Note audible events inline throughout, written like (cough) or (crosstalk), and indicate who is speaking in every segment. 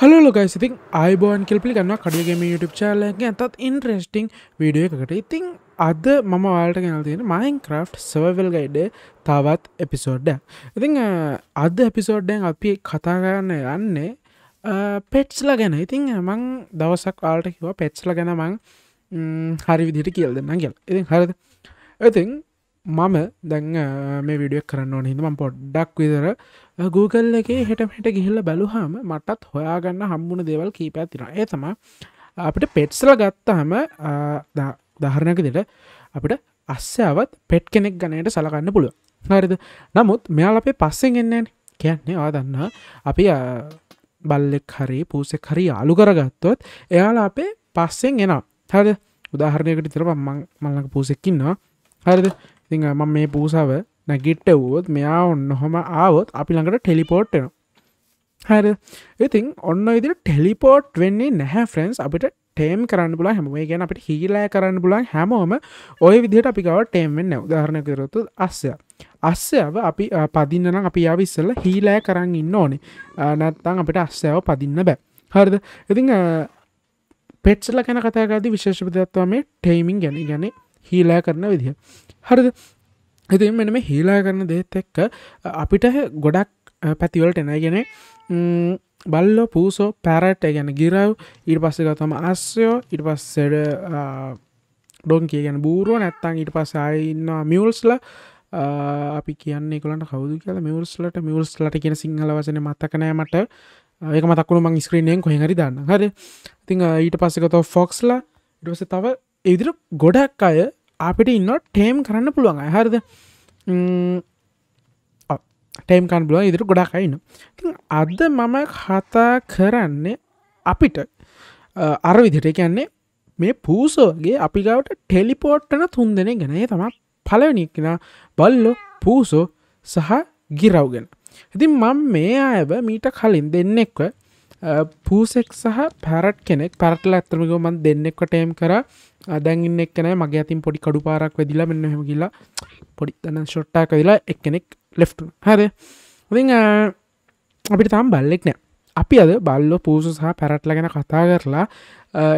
Speaker 1: hello ගයිසිතින් අයිබෝන් කෙල්පි ගන්න කඩියගේම YouTube චාලයක ඇතත් ඉන්ට්‍රෙස්ටිං වීඩිය එකට ඉතිං අද මම වාලට ගැනල් තියෙන මයින්ක්‍රෆ් සවවල් ගයිඩ තවත් එපිසෝඩ්ඩ ඉතිං අද එපිසෝඩ්ඩෙන් අපි කතාගන්න යන්නේ පෙට්ස්ල ගැන ඉතිං මං දවසක් වාලට කිව පෙට්ස්ල ගැන මං හරි විදිට කියල් දෙන්න කියල් ඉතින් හරද ඉතිං මම දැන් මේ විඩියක් කරන්න ඕන හිදම පොඩ්ඩක් විදර Google එකේ හෙටම හට ගිහිල්ල බැලුහම මටත් හොයාගන්න හම්බුණ දේවල් කීපෑ තින ඒ තම අපිට පෙට්සල ගත්තහම දහරණක දෙට අපිට අස්්‍යාවත් පෙට් කෙනෙක් ගණයට සලගන්න පුළුව හරිද නමුත් මෙයාල අපේ පස්සෙන් එන්නේන කියන්නේ ආදන්න අපි බල්ලෙක් හරි පූසෙක් හරි අලු කරගත්තොත් එයාලා අපේ පස්සෙන් එනම් හරද උදාහරණයකට තිරප මංලක පූසෙක්කින්නවා හරිද ඉ මම මේ පූසාව නැගිට්ට වුවොත් මෙයා ඔන්නහොම ආවොත් අපි ළඟට ටෙලිපෝට්ටන හැර ඉතින් ඔන්න ඉදිරි ටෙලිපෝට් වෙන්නේ නැහැ ෆ්‍රෙන්න්ස් අපිට ටේම් කරන්න පුලා හැමේ ගැන අපට හිලෑ කරන්න පුලන් හැමෝම ඔය විදිහට අපිකව ටේම්ෙන් උදාහරණ කරතු අස්ය අස්සයව අපි පදින්නනම් අපි අවිස්සල්ල හීලෑ කරන්න ඉන්න ඕනේ නැත්තං අපිට අස්සයව පදින්න බෑ හරිද ඉතිං පෙට්සල කැන කතාගද විශේෂපදත්වම ටේමින් ගැන ගැන හීලෑ කරන විදිහ හරිද ඉතින් මෙන මේ හීලා කරන දේත් එක්ක අපිට ගොඩක් පැතිවලට එනගෙන බල්ලෝ පූසෝ පැරට් ගැන ගිරව් ඉට පස්සක තම අස්යෝ ඉට පස්සෙඩ ඩොන් කියගැන බූරුව නැත්තං ඉට පසයින්න මියල්ස්ල අපි කියන්නේ කලට කවුදු කියලා මියල්ස්ලට මියල්ස්ලට කියෙන සිංහල වසන මතකනෑමට ඒක මතක්කුණු මං ස්ක්‍රීනයෙන් කොහෙහරි දන්න හරි ඉතිං ඊට පස්සකතව ෆොක්ස්ලා ඉටස තව ඉදිර ගොඩක් අය අපිට ඉන්න ටේම් කරන්න පුළුවන් හරිද ටේම් කන් බලුව ඉදිරි ගොඩක් අයින්න අද මම කතා කරන්නේ අපිට අර විදිට කියන්නේ මේ පූසෝගේ අපිගවට ටෙලිපෝට්ටන තුන් දෙන ගැනය තම පලවනික්ෙන බල්ලො පූසෝ සහ ගිරව්ගෙන ඉතින් මං මේ අයව මීට කලින් දෙන්නෙක්ව පූසෙක් සහ පැරට් කෙනෙක් පැරටල ඇත්තමිකෝ මන් දෙන්නෙක්වටේම් කර අදැගන්න එක්නෑ මගේ අතින් පොඩි කඩු පාරක් වෙදිලා මෙන්න හම කියලා පොඩි තන ෂොට්ටා කදිලා එක්කෙනෙක් ලෙෆ්ට හද අපිට තම් බල්ලෙක් නෑ අපි අද බල්ලො පූසු සහ පැරට්ල ගැන කතා කරලා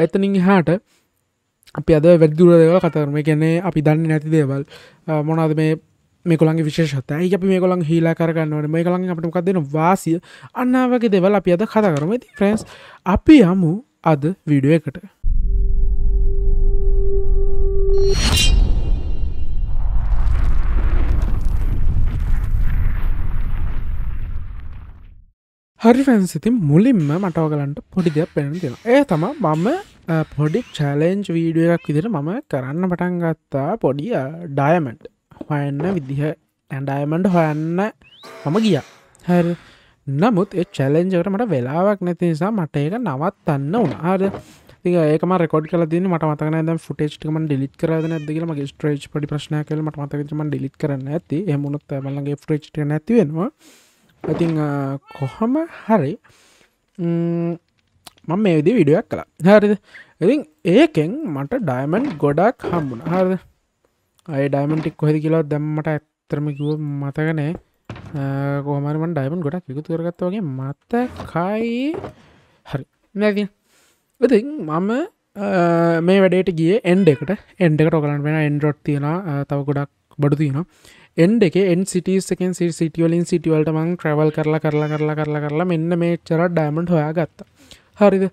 Speaker 1: එතනින් හාට අපි අද වැඩදුර දෙව කතරම ගැනේ අපි දන්න නැති දේවල් මොනාද මේ මේකොළන්ගේ විශේෂතයි අපි මේකොළන් හිලා කරගන්නවට මේ කළන් අපට කක්දන වාසිය අන්නාවගේ දෙවල් අපි අද කතා කරම ති ෆ්‍රන්ස් අපි යමු අද විඩුව එකට හරි ෆැන්සිති මුලින්ම මටවගලන්ට පොඩි දෙයක් පෙන දෙෙන ඒ තම මම පොඩි චලෙන්ජ් වීඩුව එකක් විදිර මම කරන්න පටන් ගත්තා පොඩිය ඩයමට් හොයන්න විදිහ ඇඩයිමන්ඩ් හොයන්න මම ගිය හැරි නමුත් චලෙන්ජවට මට වෙලාවක් නැති නිසා මට ඒක නවත්තන්න උනාර ඒකම රෙකෝඩ් කල දින මට මතන ද ෆුටේ්ටම ඩිලිත් කරන දෙගලම ස්ට්‍රේච් පඩි ප්‍රශ්න කල මට මතකම ඩිලිත් කරන්න ඇති හමුණොත් මල්ලගේ ෆ්‍රේච් නැතිවෙනවා ඇති කොහොම හරි මම මේ විදි විඩියක් කලා හරිද ඉතින් ඒකෙන් මට ඩයිමන්් ගොඩක් හම්බුණ හරද අයි ඩයිමන්ටික් කොහෙද කියලා දැම්මට ඇත්තරම කිව මතකනේ කොහමරම ඩයිමන් ගොඩක් විකුතු කරගත්ත වගේ මතකයි හරි නැතින් ඉතින් මම මේ වැඩේට ගිය එන්ඩ එකට එන්ඩ එකට ඔකලන් වෙන එන්ඩරොට් තියෙන තව ගොඩක් බඩු තියෙනවා එන්ඩ එක එන් සිටස්කෙන් සිටියලින් සිටිවලට මං ක්‍රවල් කරලා කරලා කරලා කරලා කරලා මෙන්න මේ චර ඩයිමට් හොයා ගත්ත හරිද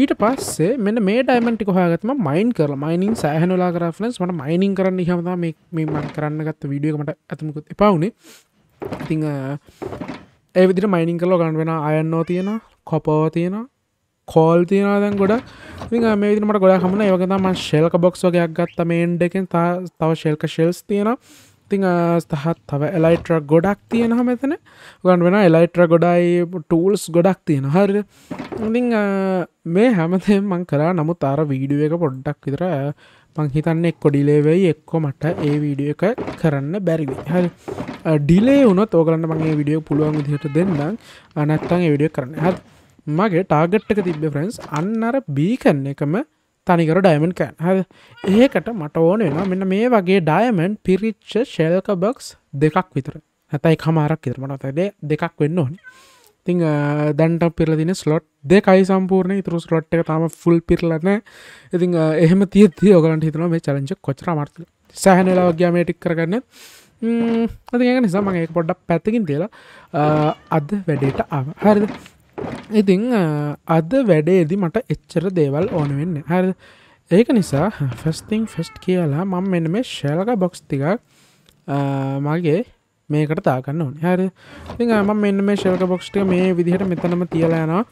Speaker 1: ඊට පස්සේ මෙන්න මේ ඩයිමටි කොහගත්ම මයින් කර මයිනින් සෑහනලා කරෆලස් මට මයිනින් කරන්න හමතා මේ මන් කරන්න ගත්ත විඩියකමට ඇතමකුත් එපවුණේ ඉතිං ඒවිදිර මයිනින් කලෝ ගන්න වෙන අයන්නෝ තියෙන කොපෝ තියෙනවා කෝල් තියනදැන් ගොඩ මේමට ගොඩ හමන ඒවගේම ශෙල්ක බොක්සෝගයක් ගත්ත මේන්්ඩකෙන් තව ශෙල්ක ශෙල්ස් තියෙන ති ස්තහත් තව එලයිට්‍ර ගොඩක් තියෙන මෙතන ගන් වෙන එලයිට්‍ර ගොඩයි ටූල්ස් ගොඩක් තියෙන හරිද ඉ මේ හැමතේ මං කරා නමුත් අර වීඩුව එක පොඩ්ඩක් විතර මංහිතන්න එක්කො ඩිලේවෙයි එක්කො මට ඒ වීඩිය එක කරන්න බැරිවි හ ඩිලේ වුණ තෝකරන්න මගේ විඩියෝ පුළුවන් විදිහට දෙන්නම් අනත්තන් විඩිය කරන්න හත් මගේ ටාගට්ටක තිබ ෆරන්ස් අන්නර බීකන්න එකම තනිකර ඩයිමන්කෑන් හ ඒකට මට ඕන වෙන මෙන්න මේ වගේ ඩයමන්් පිරිච්ච ශෙල්ක බොක්ස් දෙකක් විතර හැතයි කමාරක් ඉතරමට ඇදේ දෙකක් වෙන්න ඕන තිං දැන්ට පිරලදින ස්ලොට් දෙකයි සම්පූර්ණ ඉතුරු ස්ලොට් එක තම ෆුල් පිරලන ඉතින් එහෙම තියති ඔගලන්ට හිතන මේ චලංච කොචර මර්ත සෑහනලාවගේ මේටික් කරගන්න අති නිසා මගේ පොඩ්ඩක් පැත්තකින් තියලා අද වැඩේට ආව හරිද ඉතිං අද වැඩේදි මට එච්චර දේවල් ඕන වෙන්න හැර ඒක නිසා ෆස්තිං ෆෙස්ට් කියලා මං මෙන්න මේ ශැලක බොක්ස් තික මගේ මේකට තාගන්න ඕන හැර ම මෙන්න මේ ශල්ක බොක්ෂ්ට මේ විදිහට මෙතනම තියලායනවා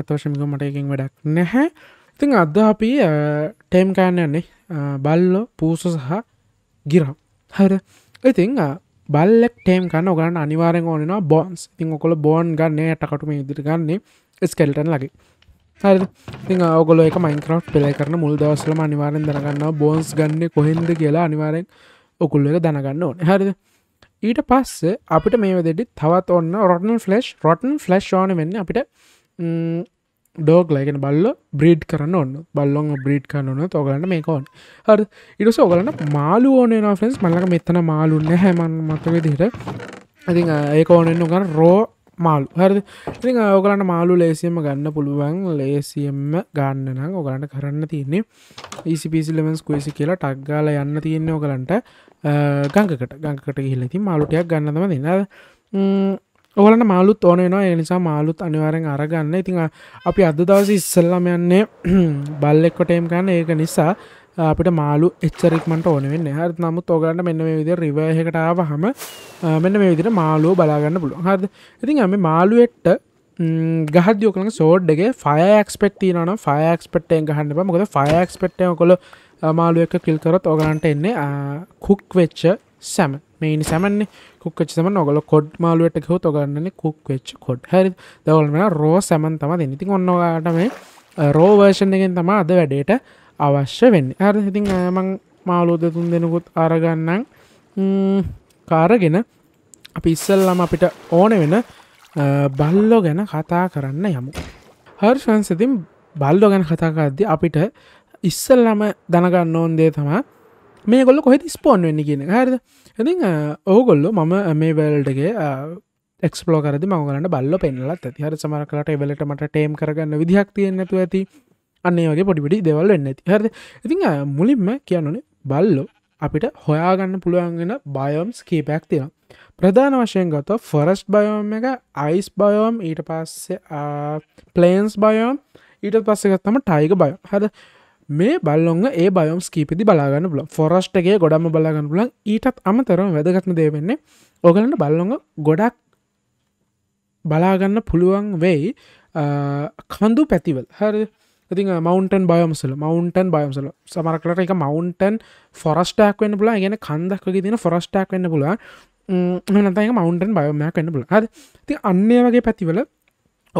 Speaker 1: අතවශමික මට එකින් වැඩක් නැහැ ඉතිං අද අපි ටේම් කෑන්න යන්නේ බල්ලෝ පූස සහ ගිරම් හර ඉතිං බල්ලෙක් ටේම් කන්න ගන්න අනිවාරෙන් ඕනවා බොන්ස් තිං ඔකොල බෝන් ගන්නේ ඇටකටුම ඉදිරි ගන්නේ ස්කෙල්ටන් ලගේ හරි ඔගොල එක මයින්කරෝ් පෙල කරන මුල් දවසලම අනිවාරෙන් දනගන්න බෝන්ස් ගන්න කොහෙන්ද කියලා අනිවාරෙන් ඔකුල්ල එක දැනගන්න ඕන හරිද ඊට පස්ස අපිට මේ වෙදෙඩි තවත් ඔන්න රොටන් ෆලස්් රොටන් ෆලස්් ඕන වෙන්න අපිට ඩෝක් ලයගෙන බල්ල බ්‍රීඩ් කරන්න ඔන්න බල්ලොන් බ්‍රීඩ් කරන්නන තෝගන්න මේකෝන් හර ඉරස ඔගලන්න මාලු ඕනේ ෆෙන්ස් මල්ලක මෙතන මාලුන්න හැමන් මතක දිට ඇති ඒක ඕනෙන්න ගන්න රෝ මාල් හරද ඉති ඔගලන්න මාලු ලේසියම ගන්න පුළුවන් ලේසියම්ම ගන්න නම් ඔගලන්ට කරන්න තියන්නේ ඊසිපිසිලමස් කේසි කියලා ටක්ගාල යන්න තියන්නේ ඔගලන්ට ගංකට ගංකට හිලති මාලුටයක් ගන්නම දෙන්න ඔහලට මාලුත් ඕනනවා එනිසා මාලුත් අනිවාරෙන් අරගන්න ඉතිං අපි අද දවස ඉස්සල්ලම යන්නේ (clears throat) බල්ලෙක්කොටේම් ගන්න ඒක නිසා අපිට මාලු එච්චරෙක්මට ඕනෙවෙන්න හරි නමුත් ඔගන්න මෙන්න මේ විදි රිවහකටාව හම මෙන්න මේ විදිට මාලුව බලාගන්න පුළුව හද ඉතින් ඇම මාලුවෙට්ට ගහදයෝකන සෝඩ්ගේ ෆයක්ස්පෙට්ති න ෆයක්ස්පෙට්ටෙන් ගහන්න මොකද ෆයක්ස්පෙට්ටය කොළ මාලුවක කිල්කරත් ඔගනන්ට එන්නේ කුක්වෙච්ච සැම මේනි සැමන්නේ කුක්ච සම නොගල කොඩ් මාලුවට හෝ තොගන්නන්නේ කුක් වෙච්ච කොඩ් හරි දවල්ම රෝ සැමන් තම දෙනිති ඔන්නවාට මේ රෝවර්ෂන් එකෙන් තම අද වැඩේට අවශ්‍ය වෙන්න අර ඉතින් මං මාලෝද තුන් දෙනකුත් අරගන්නන් කාරගෙන අපි ඉස්සල්ලම අපිට ඕන වෙන බල්ලෝ ගැන කතා කරන්න යමු හර්ෂන්සතින් බල්ලෝ ගැන කතාකරද්දි අපිට ඉස්සල්ලම දනගන්න ඕන්දේ තමා මේ ගොල්ල කොහෙද ස්පෝන් වෙන්න කියන හරිද ඇති ඕගොල්ලො මම මේ වැල්ටගේ ක්ලෝකරද මගලන්න බල්ල පෙන්ලත් ඇති හර සමර කලට එවලට මට ටේම් කරගන්න විදිහක් තියෙන්නතු ඇති අන්නේ වගේ පොඩිපිඩි දෙවල් වෙන්න ඇති හරද ඉතිං මුලින්ම කියනනේ බල්ලෝ අපිට හොයාගන්න පුළුවන්ගෙන බයෝම්ස් කීපයක් තියෙන ප්‍රධාන වශයෙන් ගත ෆොරස්් බයෝම් එක අයිස් බයෝම් ඊට පස්සේ පලේන්ස් බයෝම් ඊට පස්සෙගත්තම ටයික බයෝ හද මේ බල්ලොන්න ඒ බයෝම් කීපති බලාගන්න බල ෆොරස්ටගේ ගොඩම බලාගන්න පුලන් ඊටත් අමතරම වැදගත්න දේවෙන්නේ ඕගලන්න බල්ලොඟ ගොඩක් බලාගන්න පුළුවන් වෙයි කඳු පැතිවල් හරි ඉති මවන්ටන් බයමසල මවන්ටන් බයමසල සමරකට එක මවන්ටන් ෆොරස්ටක් වන්න පුලා ගැන කන්දක්ගේ තින ෆොරස්ටක් වන්න පුලා නතයි මවන්ටන් බයමයක් වන්න පුල හද ති අන්නේ වගේ පැතිවල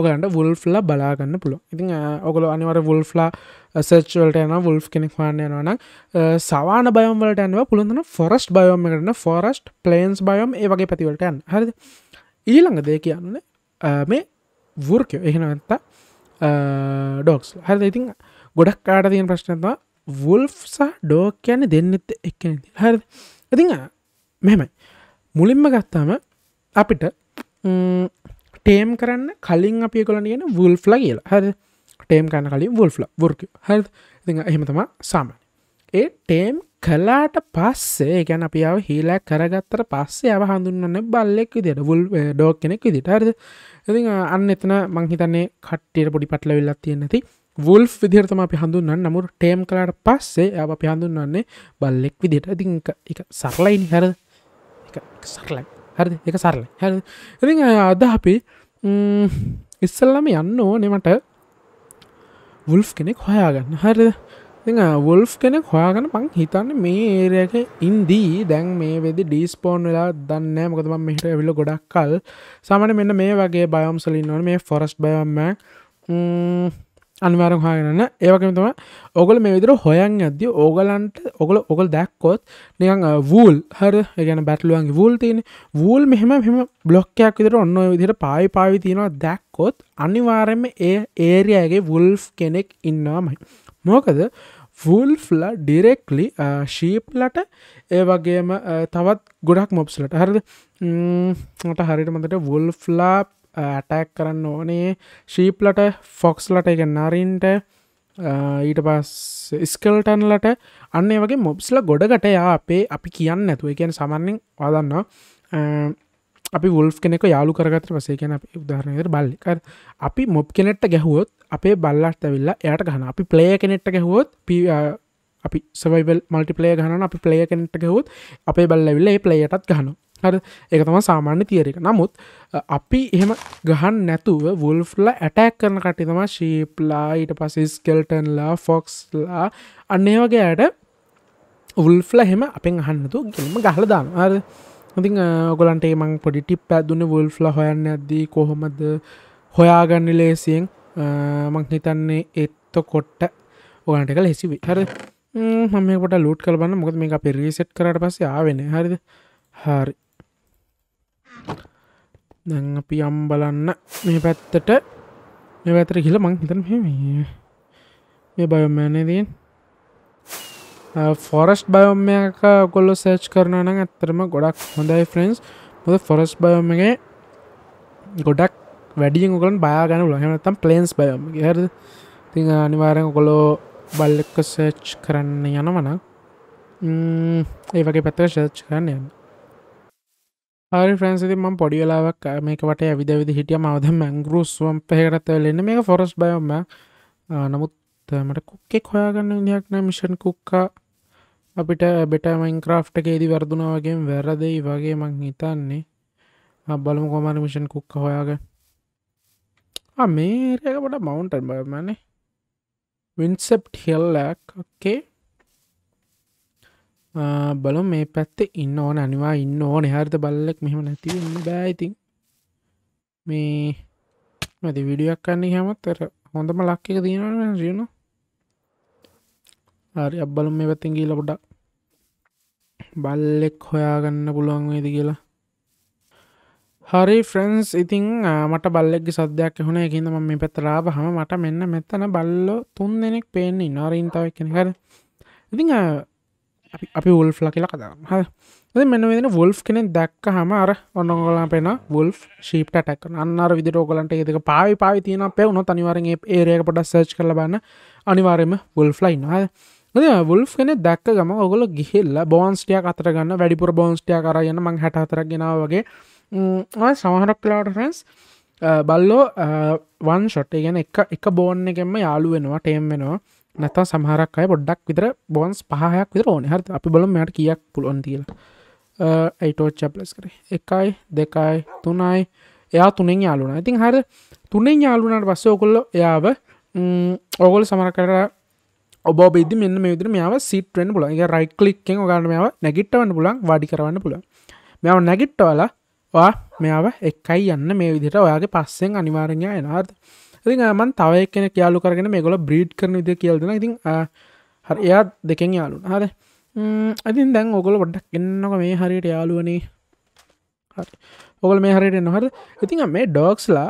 Speaker 1: ඔකන්ට වුල්ෆ්ල බලාගන්න පුළ ඉතින් ඔගොල අනිවර වුල්ෆ්ලා සච්වලට යන වුල්් කෙනෙක් වාන්න යනවන සවාන බයම්වලට ඇන්ව පුළුඳන ෆොරස්ට් බයෝම කරන ෆොරස්ට් පලේන්ස් බයම් ඒ වගේ පැතිවලට යන් හරි ඊළඟ දේ කියන්න මේ වර්කය එහෙනවත්ත ඩොක්ස් හරි ඉතින් ගොඩක් කාට තියෙන් ප්‍රශ්නවා වුල්් සහ ඩෝක් කියන දෙන්නෙත් එක්කන හරි ඉතිං මෙමයි මුලින්ම ගත්තාම අපිට ටේම් කරන්න කලින් අපි කොළන ගෙන වල්ෆ්ල කියලා හද ටේම් කරන්න කලින් වල්ෆ්ල වර්ක හල් ති එහෙමතම සාමන් ඒ ටේම් කලාට පස්සේ ගැන අපිාව හීලෑ කරගත්තර පස්සේ අව හඳුන්න බල්ලෙක් විදිට වල් ඩෝක් කෙනෙක් විදිට හරද ඉති අන්න එතන මංහිතන්නේ කට්ටියට පොඩි පටල වෙල්ලත් තියෙන්නති වල් විදිරතම අපි හඳුන්න නමුර ටේම් කලාට පස්සේ ඇ අපි හඳුන්නන්නේ බල්ලෙක් විදිට ඉතිං එක සරලයින් හැර සරලයි හරි එක සරල හැ ඉති අද අපි ඉස්සල්ලම යන්න ඕනෙමට වුල්් කෙනෙක් හොයාගන්න හරිද වොල්් කෙනෙක් හොයාගන්න පං හිතන්න මේ ඒරයක ඉන්දී දැන් මේ වෙදි ඩිස්පෝන් වෙලා දන්න මොකතම මෙහිට ඇවිල ගොඩක් කල් සමන මෙන්න මේ වගේ බයම්සලින් නොන මේ ෆොරස් බයම්ම අනිවාරම් හාගන්න ඒවකම තම ඔගල මේ විදිර හොයන් ඇද ඕගලන්ට ඔගල ඔකල් දැක්කොත් නිකං වූල් හර ගැන බැටලුවන්ගේ වූල් තියෙන වූල් මෙහම මෙම බ්ලොක්කයක් විදිර ඔන්න විදිර පායි පාවි තියෙනවා දැක්කොත් අනිවාරෙන්ම ඒ ඒරියගේ වුල්ෆ් කෙනෙක් ඉන්නවාමයි මොකද ෆල්ල ඩිරෙක්ලි ශීප්ලට ඒ වගේම තවත් ගොඩක් මොබ්ස්ලට හරිද මට හරිට මතට වුල්ෆ්ලා ඇටැක් කරන්න ඕනේ ශීප්ලට ෆොක්ස්ලට එක නරින්ට ඊට පස් ස්කල්ටන්ලට අන්නේ වගේ මොබ්ස්ල ගොඩගට යා අපේ අපි කියන්න ඇතුව කියන සමන්නෙන් වදන්න අපි වුල් කෙනෙක යාලු කරගත වසේ කියන උදාරණයට බල්ලිකර අපි මොබ් කෙනෙට්ට ගැහුවොත් අපේ බල්ලට වෙල්ලා එයට ගහන අපි ප්ලේ කෙනෙට්ට ගැහුවොත් අපි සවයිල් මල්ටිපලේ ගහන අපි ප්ලේ කෙනෙට්ට ගැහුත් අපේ බල්ලවෙල්ල ඒ ප්ලේයටත් ගහනවා හර එක තම සාමාන්‍ය තියරක නමුත් අපි එහෙම ගහන් නැතුව වුල්ෆ්ල ඇටැක් කරන කටි තම ශීප්ලා ඊට පසිස් කෙල්ටන්ලා ෆොක්ස්ලා අන්නේ වගේ යට උල්ෆ්ල හෙම අපෙන් අහන්නතු ගෙම ගහල දාන අර ඉතින් ඔගලන්ට මං පොඩි ටිප් පැදුන්න වුල්ෆ්ල හොයන්න ඇදී කොහොමද හොයාගන්න ලේසියෙන් මං හිතන්නේ එත්ත කොට්ට ඕගන්ට කල හෙසි විහර මමකොට ලුට් කලබන්න මොකද මේ අප රිසෙට් කරට පස්සේ ආවෙන හරිද හරි දැන් අපි යම් බලන්න මේ පැත්තට මේ පැතර කියල මං හිතන මේ බයොමෑනදයෙන් ෆොරස්් බයොම්මයක කොල්ලො සේච් කරනන ඇත්තරම ගොඩක් හොඳයි ෆරෙන්ස් මොද ෆොරස් බයොමගේ ගොඩක් වැඩියගලන් බාගන ලහනතම් පලේන්ස් බයොම හරද ති අනිවාරෙන් කොලෝ බල්ලෙක්ක සේච් කරන්න යනවන ඒ වගේ පැත්තර ශේච් කරන්න යන්න හරි ෆ්‍රන්සිති ම පොඩි වෙලාවක් මේකට ඇවිදවිද හිටිය මවද මැංගරුස්වම් පහකටත් වෙලන්න මේ ෆොරස් බයම නමුත් මට කුක්කෙක් හොයාගන්න ඉදියක් නෑ මිෂන් කුක්කා අපිට බෙට මයින්ක්‍රෆ්ට එකේදී වැරදුනාවගේ වැරදයි වගේ මං හිතන්නේ බලමු කොමන මිෂන් කුක්ක හොයාග මේරකට මවුන්ටන් බයමනේ වින්සෙප් හෙල්ලක් ඔක්කේ බලො මේ පැත්තේ ඉන්න ඕන අනිවා ඉන්න ඕන හරිත බල්ලෙක් මෙහම නැතිවෙන්න බෑයිතින් මේ මති විඩියක් කන්නේ හැමත් තර හොඳම ලක්කක තියෙනවන සියුණු හරි අබ්බලුම් මේ පැත්තෙන් ගීල පොඩක් බල්ලෙක් හොයාගන්න පුළුවන් වේද කියලා හරි ෆ්‍රන්ස් ඉතිං මට බල්ලෙක් සදයක් එහුණ එකන්න ම මේ පැතරාව හම මට මෙන්න මෙතන බල්ලො තුන් දෙනෙක් පේන්නේ නරින්තාවක් කෙන හර ඉතිං අපි වොල්් ල කියලා කදා හ මෙන වෙන වොල්් කෙනෙ දැක්ක හම අර ඔන්නගොල පෙන වොල් ශීප්ට ටක් අන්නර විදිට ඕගලන්ට ඒදක පාවි පාවි තියෙන පැවුණු අනිවරෙන් ඒරයක පොඩ සර්ච් කල බන්න අනිවාරයම වොල් ලයින් හ වොල් කෙන දැක්ක ගම ඔගොල ගිහිල්ල බෝන්ස්ටියක් අතරගන්න වැඩිපුර බෝන්ස්ටිය කරයන්න මං හැට අතරගෙනාව වගේ සමහරක් කලාට ෆරන්ස් බල්ලෝ වන් ෂොට් ගැන එක එක බෝන් එකෙම යාලු වෙනවා ටේම් වෙනවා නැතන් සහරක් අය පොඩ්ඩක් විතර බොන්ස් පහයක් විතර ඕන හරත අපි බල මට කියක් පුළුවන් තිීල ඇයිටෝච්ච ප්ලස් කර එකයි දෙකයි තුනයි එයා තුනෙන් යාලුන ඉතින් හර තුනෙන් යාලුනට පස්ස ඔකොල්ල එයාව ඔගොල් සමරකර ඔබෙද මෙන්න මෙදර මෙයාව සිටෙන් පුල එක රයි කලික්කෙන් ගන්න මෙයාව නැගිට්ටවන්න පුලන් වාඩි කරන්න පුල මෙයාව නැගිට්ටවලා වා මෙයාව එකයි යන්න මේ විදිට ඔයාගේ පස්සෙන් අනිවාරඥා එනාර්ද ඉති මන් තවය කෙන කියයාලු කරගෙන මේ ගොල බ්‍රීඩ් කරන ද කියල්දෙන ඉතින් හර එයාත් දෙකෙන් යාලු හර අතින් දැන් ඔගොල වඩක් එන්නක මේ හරියට යාලුවනේ ඔගල මේ හරියට නොහර ඉතින් මේ ඩෝක්ස්ලා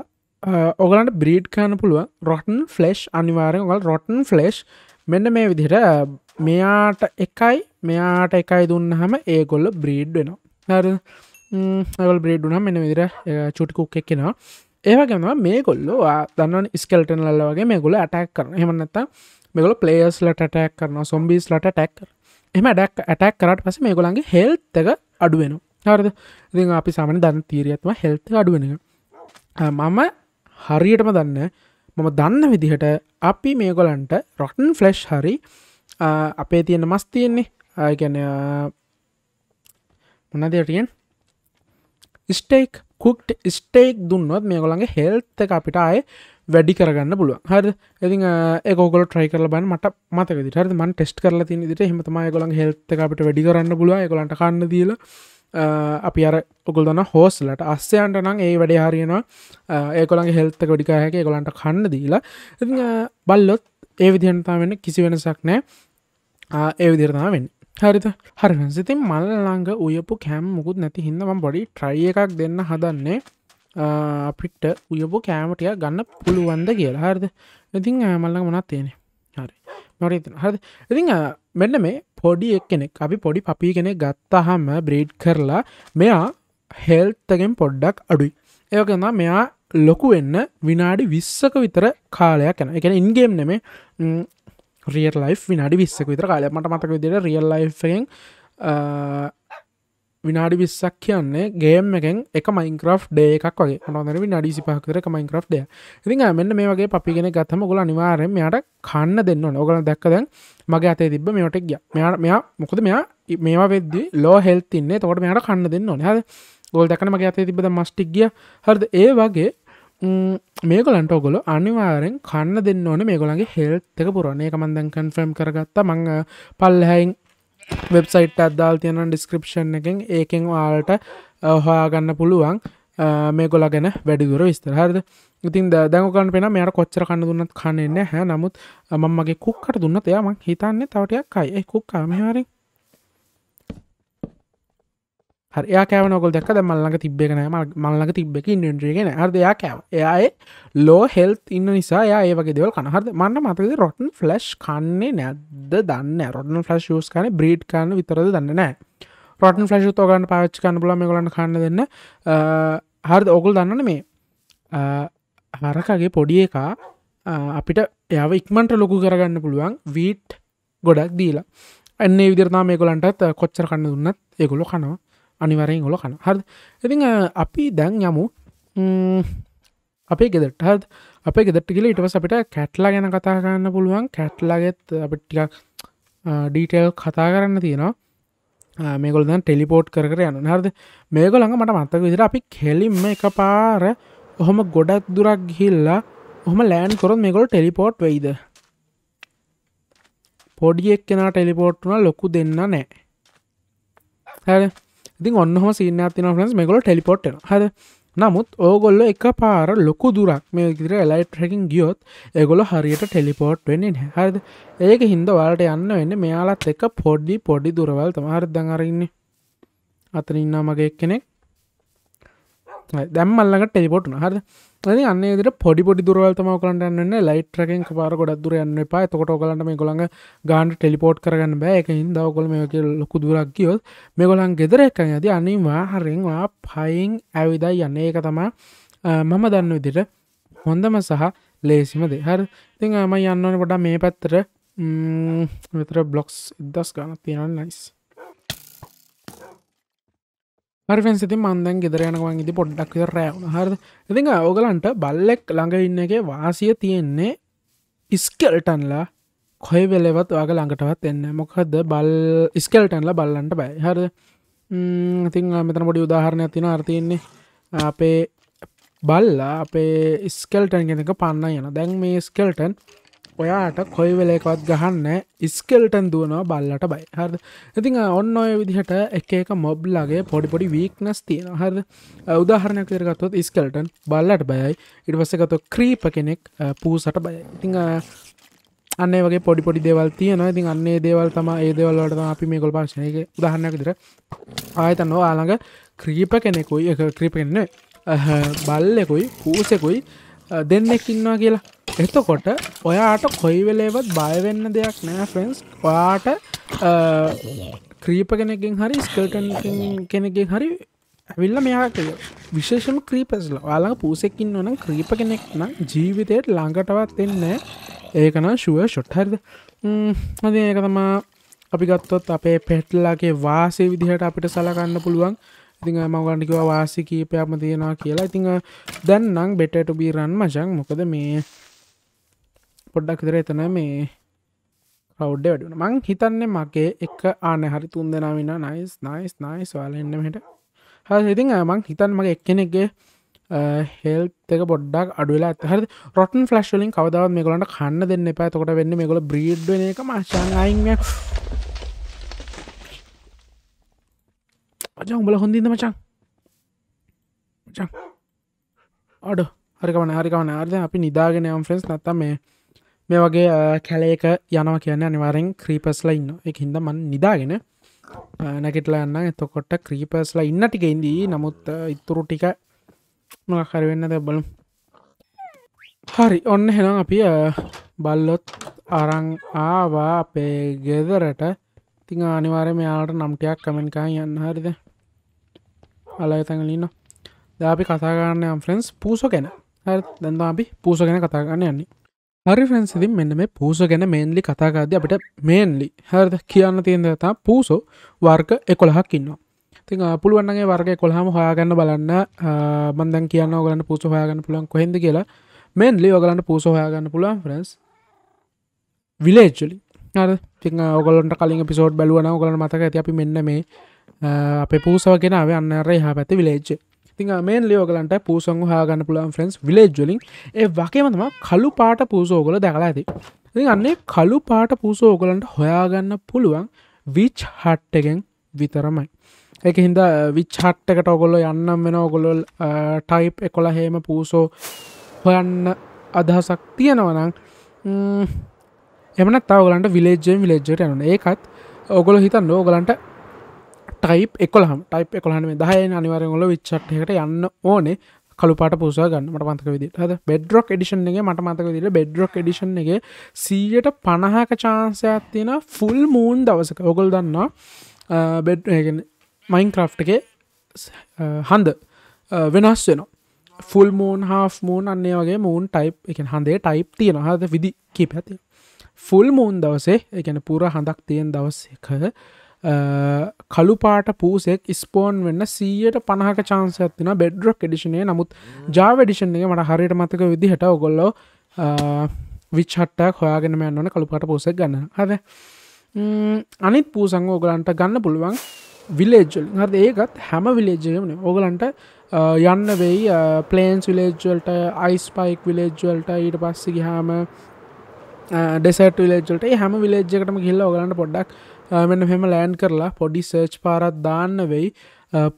Speaker 1: ඔගලන්ට බ්‍රීඩ් කරන පුළුව රොටන් ෆලේෂ් අනිවාරෙන් ඔගල් රොටන් ෆලේෂ් මෙන්න මේ විදිහට මෙයාට එකයි මෙයාට එකයි දුන්න හම ඒගොල්ල බ්‍රීඩ් වෙනවා හර ඇවල් බ්‍රේඩ්ුනම් මෙන විදිර චුටිකුක් එක්කෙනවා ඒවගෙනවා මේ ගොල්ලෝ දන්න ස්කල්ටනල්ල වගේ මේ ගොල ඇටැක් කරන හෙමනත්ත මෙගොල පලේස් ලට ටැක් කරන සොම්බිස් ලට ටැක් එම ඩක් ඇටැක් කරට පස මේ ගොලන්ගේ හෙල්තක අඩුවෙන හරද ඉති අපි සාමන දන්න තීරියත්ම හෙල්ත අඩුවෙන මම හරියටම දන්න මම දන්න විදිහට අපි මේ ගොලන්ට රොටන් ෆලෙස්් හරි අපේ තියෙන මස් තියෙන්නේ ආයගැන මොනදටියෙන් ස්ටේක් කුක්් ස්ටේක් දුන්නත් මේගොලන්ගේ හෙල්ත එක අපිටාය වැඩි කරගන්න පුළුව හරි ඉති ඒකෝල ට්‍රයි කරල බන් මට මතක දිට මන් ටෙස්ට කරලා ති දිට හමතම ගොලන් හෙල්ත අපට වැඩි කරන්න පුළුව ගොලට කන්න දීල අපි අර ඔගොල් දන්න හෝස්ලට අස්සයන්ට නං ඒ වැඩේ හරියනවා ඒකොළන්ගේ හෙල්ත ගොඩිකාහැක ගොලන්ට කන්න දීලා ඉති බල්ලොත් ඒ විදිහන්තාවෙන්න කිසි වෙනසක් නෑ ඒ විදිරතාවෙන් හරිත හරිසිතින් මල් ළඟ උයපු කෑම් මුකුත් නැති හින්නම බොඩි ට්‍රයි එකක් දෙන්න හදන්නේ අපිට උයපු කෑමටය ගන්න පුළුවන්ද කියලා හරිද ඉතින් මල්ලඟ මොනත් තියෙන හරි මරති හරි ඉතිං මෙන්න මේ පොඩි එක් කෙනෙක් අපි පොඩි පපි කෙනෙ ගත්තහම බ්‍රේඩ් කරලා මෙයා හෙල්තගෙන් පොඩ්ඩක් අඩුයි ඒකන්න මෙයා ලොකු වෙන්න විනාඩි විස්සක විතර කාලයක් යන එක ඉන්ගේම් නෙමේ රියර් ලයි් විනාඩි විස්සක විතර කාල මට මතක විදිට රියල් ලයිෙන් විනාඩි විස්සක් කියන්නේ ගේම් එකෙන් එක මයින්ක්‍රෆ් ඩේ එකක් වගේ නොදර විනාඩි සිපහකර එක මයින්ක්‍රෆ් ඩය ඉතින් මෙන්න මේ වගේ පිගෙන ගත්තම ගොල අනිවාරෙන් මෙයාට කන්න දෙන්න නොගල දැක්කදැන් මගේ අතේ තිබ මෙටක් ගිය මෙයා මෙයා මොකද මෙයා මේවා වෙද්දි ලෝ හෙල් තින්නේ තොට මෙයාට කන්න දෙන්න නොනහද ගොල් දැකන මගේ අතේ තිබද මස්ටික්ගිය හරද ඒ වගේ මේගොලන්ට ඔගොල අනිවාරෙන් කන්න දෙන්න ඕන මේගොලන්ගේ හෙල්ත් එක පුරණ එක මන්දැන් කන්ෆම් කරගත්ත මං පල්ලහැයින් වෙබ්සයිට් අදදාල් තියෙන ඩිස්ක්‍රපෂන් එකෙන් ඒකෙන් වාලට හොයාගන්න පුළුවන් මේ ගොල ගැන වැඩිදුර විස්තර හරද ඉතින් දැකන් පෙන මෙයට කොච්චර කන්න දුන්නත් කන්නන්න හැ නමුත් මමගේ කුක්කට දුන්න එයාම හිතන්නේ තවටයක් අයි කුක්කාමහාරෙන් හරයා කෑව නොකොල් දෙක්ක ද මල්ලඟ තිබෙන මල්ලඟ තිබ්බෙක ඉන්ඩට්‍රගෙන හරදයා කෑව එයාඒ ලෝ හෙල්ත් ඉන්න නිසා යා ඒවගේ දෙවල් කනහද මන්න මතකද රොටන් ෆලස්් කන්නේ නැද්ද දන්න රොටන් ෆලස් ස් කන බ්‍රීඩ් කන්න විතරද දන්න නෑ රොටන් ෆලශ් තෝගන්න පාච්චි කන්න බල මේ ගලන්න කන්න දෙන්න හරද ඔගුල් දන්නන මේ හරකගේ පොඩිය එකා අපිට එයාව ඉක්මන්ට ලොකු කරගන්න පුළුවන් වීට් ගොඩක් දීලා එන්නේ විදිරනා මේකොලන්ටත් කොච්චර කන්න දුන්නත් ඒගොලො කනවා අනිවරෙන් ඔොල කන හරද ඉති අපි දැන් යමු අපේ ගෙදට හත් අපේ ගෙදටිල ඉටවස අපිට කැට්ලා ගැන කතා කරන්න පුළුවන් කැට්ලාගෙත් අපිටික් ඩීටෙල් කතා කරන්න තියෙනවා මේගොල් ටෙලිපෝට් කර යන හරද මේගොළඟ මට මත්තක විදිර අපි කෙලින්ම එක පාර ඔහොම ගොඩක් දුරක් ගිහිල්ලා හොම ලෑන් කොරොත් මේගොල් ටෙලිපෝට් වෙයිද පොඩියෙක් කෙන ටෙලිපෝට්න ලොකු දෙන්න නෑ හැ ඉතින් ඔන්නහම සිනතින ෆලස් මේකොල ටෙලිපොට් හද නමුත් ඕගොල්ල එක පාර ලොකු දුරක් මේ ඉදිර එලයිට් හැකින් ගියොත් එගොල හරියට ටෙලිපෝට් වෙන්නේ හරිද ඒක හින්ද වලට යන්න වෙන්න මෙයාලත් එක පොඩ්ඩි පොඩි දුරවල් තම හරි දඟරන්නේ අතන ඉන්නා මගේ එක්කෙනෙක් දැම්මල්ලඟ ටෙලිපොට්න හර ඇති අන්නේෙට පොඩි පොඩි දුරවල්තම කලටන්න ලයිටරකින් පාර ගොඩක් දුර යන්න පා තකොට කලට මේ ගොළඟ ගාන්ඩ ටෙලිපෝට් කරගන්න බෑ එක හිදවකොල මේක ලොකු දුරක් ගියොත් මේ ගොලන් ගෙදර එක ඇති අනිවා හරෙන්වා පයින් ඇවිදයි යන්නේ එක තමා මම දන්න විදිට හොඳම සහ ලේසිම දෙහර ඉතිං ම යන්නන ගොඩා මේ පැත්තර විතර බ්ලොක්ස් ඉදස් ගන්න තියෙනන්න නයිස් හරිෙන් සිති මන්දන් ගෙදරයනවන් ඉති පොඩ්ඩක් රැවුණ හරද ඉතිං ඕගලන්ට බල්ලෙක් ළඟ ඉන්න එක වාසිය තියෙන්නේ ඉස්කෙල්ටන්ලා කොයි වෙලෙවත් වග ළඟටවත් එන්න මොකද බල් ඉස්කෙල්ටන්ලා බල්ලන්ට බයි හරද ඉතිං මෙතන පොඩි උදාහරණයක් තින අර්තියන්නේ අපේ බල්ලා අපේ ඉස්කෙල්ටන් ගෙනක පන්න යන දැන් මේ ස්කෙල්ටන් ඔයාට කොයි වෙලේකවත් ගහන්න ඉස්කෙල්ටන් දුවනවා බල්ලට බයි හරද ඉතිං ඔන්න ඔය විදිහට එක එක මොබ්ලගේ පොඩිපොඩි වීක්නස් තියෙන හරද උදාහරණයක් කරගත්තුවත් ඉස්කෙල්ටන් බල්ලට බයයි ඉට පස්සගත ක්‍රීප කෙනෙක් පූසට බය ඉතිං අන්න වගේ පොඩිපොඩි දේවල් තියන ඉතින් අන්නේ දේවල් තම ඒ දේවල්ලට අපි මේ කොල් පාශනයක උදාහරණයක් විදිර ආයතන්නෝ ආළඟ ක්‍රීප කෙනෙකුයි එක ක්‍රීප කෙන්න බල්ලෙකුයි පූසෙකුයි දෙන්නෙක් ඉන්නවා කියලා එතකොට ඔයාට කොයි වෙලේවත් බයවෙන්න දෙයක් නෑ ෆ්‍රෙන්ස් ඔයාට ක්‍රීප කෙනෙකින් හරි ස්කර්ටන් කෙනෙකින් හරි ඇවිල්ල මෙයාට විශේෂම ක්‍රීපස්ල යාලඟ පූසෙක්කින් ඕන ක්‍රීප කෙනෙක් නම් ජීවිතයට ළඟටවත් එන්න ඒකන ශුව ෂොට්හරිද මද ඒක තමා අපි ගත්තොත් අපේ පෙට්ලාගේ වාසේ විදිහට අපිට සලකන්න පුළුවන් ඉතිං මගන්ඩිකව වාසි කීපයක්ම තියෙනවා කියලා ඉතිං දැන් නම් බෙටට බී රන් මචන් මොකද මේ පොඩ්ඩක් විතර එතන මේ රෞඩ් වැඩුන මං හිතන්නේ මගේ එක ආන හරි තුන් දෙෙන වෙන නයිස් නයිස් නයිස් වාලෙන්න්නමට හ ඉතිං මං හිතන් මගේ එක්කෙනෙක්ගේ හෙල් එක බොඩ්ඩක් අඩුලා ඇතහර රොටන් ෆලස්ලින් කවදාව මේගලට කන්න දෙන්න එපා තකොට වෙන්න මේ ගොල බ්‍රීඩ් එක මශාන් අයින්න මචං උඹල හොඳින්ද මචං මචං අඩ හරිකවන හරිකවන අර්ද අපි නිදාගෙන ම්ෆ්‍රෙන්ස් නත්තම මේ මේ වගේ කැලේක යනවා කියන්න අනිවාරෙන් ක්‍රීපස්ලා ඉන්න එක හින්ද මන් නිදාගෙන නැකටලා යන්න එතකොට ක්‍රීපස්ලා ඉන්න ටික ඉදී නමුත් ඉතුරු ටික මකරවෙන්න දැබලු හරි ඔන්න හෙනම් අපි බල්ලොත් අරං ආවා අපේ ගෙදරට තිං අනිවාරය මෙයාට නම්ටයක් කමෙන්කායි යන්න හරිද අලයතඟලන්න දාපි කතාගන්න ෆරෙන්ස් පූස ගැන දැන්වා අපි පූස ගැන කතාගන්න යන්නේ හරි ෆරන්සිදි මෙන්න මේ පූස ගැන මේන්ලි කතාගාද අපට මේන්ලි හරද කියන්න තියෙන්දතා පූසෝ වර්ග එකොළහක් ඉන්නවා ති පුළුවන්ගේ වර්ග කොළහම හයාගන්න බලන්න බන්දන් කියන්න ගලන්න පූස හයාගන්න පුළන් කොහෙද කියලා මෙන්ලි ඔගලන්න පූස හයාගන්න පුළුවන් ෆරෙන්ස් විලේච්චලි අරද ති ඔගලන්ට කලින් පිසෝඩ් බැලුවන ගලන මතක ඇති අපි මෙන්න මේ අප පූසව කෙනාව අන්නරේ හා පැති විලේච්චේ තිං මේ ලියෝගලන්ට පූසං හාගන්න පුලන් ෆ්‍රෙන්ස් විලේජ්ජලින් ඒ වගේමතම කලු පාට පූසෝගල දැකලා ඇති ති අන්නේ කලු පාට පූසෝගලන්ට හොයාගන්න පුළුවන් විච් හට්ටගෙන් විතරමයි එක හින්ද විච්හට්ටකට ඔගොල්ල යන්නම් වෙන ඔගොලොල් ටයිප් එකොළ හේම පූසෝ හොයන්න අදහසක් තියෙනවනං එමන තවගලන්ට විලේජෙන් විලේජ්ජට යන ඒකත් ඔගොල හිතන්න ඕගලන්ට ටයිප් එකොලහම ටයිප් එකොලහනේ දහය අනිවරගොල විච්චට්හකට යන්න ඕනේ කලුපට පුසගන්න මට පන්තක විදි හද බෙඩ්රොක් ඩිෂන් එක මට මතක දිට බෙඩ්රොක් ඩිෂන් එක සීයට පණහක චාන්සයක් තියෙන ෆුල් මූන් දවසක ඔගොල් දන්නා බෙඩ්ගෙන මයින් ක්‍රෆ් එක හඳ වෙනස් වෙන ෆුල් මූන් හා මූන් අන්නේ වගේ මූන් ටයිප් එක හඳේ ටයිප් තියෙන හද විදි කීප ඇති ෆුල් මූන් දවසේ එකන පුර හඳක් තියෙන් දවසක කළුපාට පූසෙක් ස්පෝන් වෙන්න සීයට පණහක චාන්සයක්තින බෙඩ්රොක් ඩිෂනය නමුත් ජාවඩිෂන් එක මට හරියට මතක විදිහට ඔගොල්ලෝ විච්හට්ටක් හොයාගෙනම යන්නන කළුපාට පූසෙක් ගන්න හද අනිත් පූසං ඕගලන්ට ගන්න පුළුවන් විලේජල් හද ඒකත් හැම විලේජයමන ඕගලන්ට යන්න වෙයි පලේන්ස් විලේජ්වල්ට අයිස් පයික් විලේජ්වල්ට ඊට පස්සෙ ගහාම ඩෙසට විලේජ්ලට හැම විලේජ්ජකටම ගිල්ල ඔගලන්න පොඩ්ඩක් මෙන්න හෙම ලෑන් කරලා පොඩි සර්ච් පාරත් දාන්න වෙයි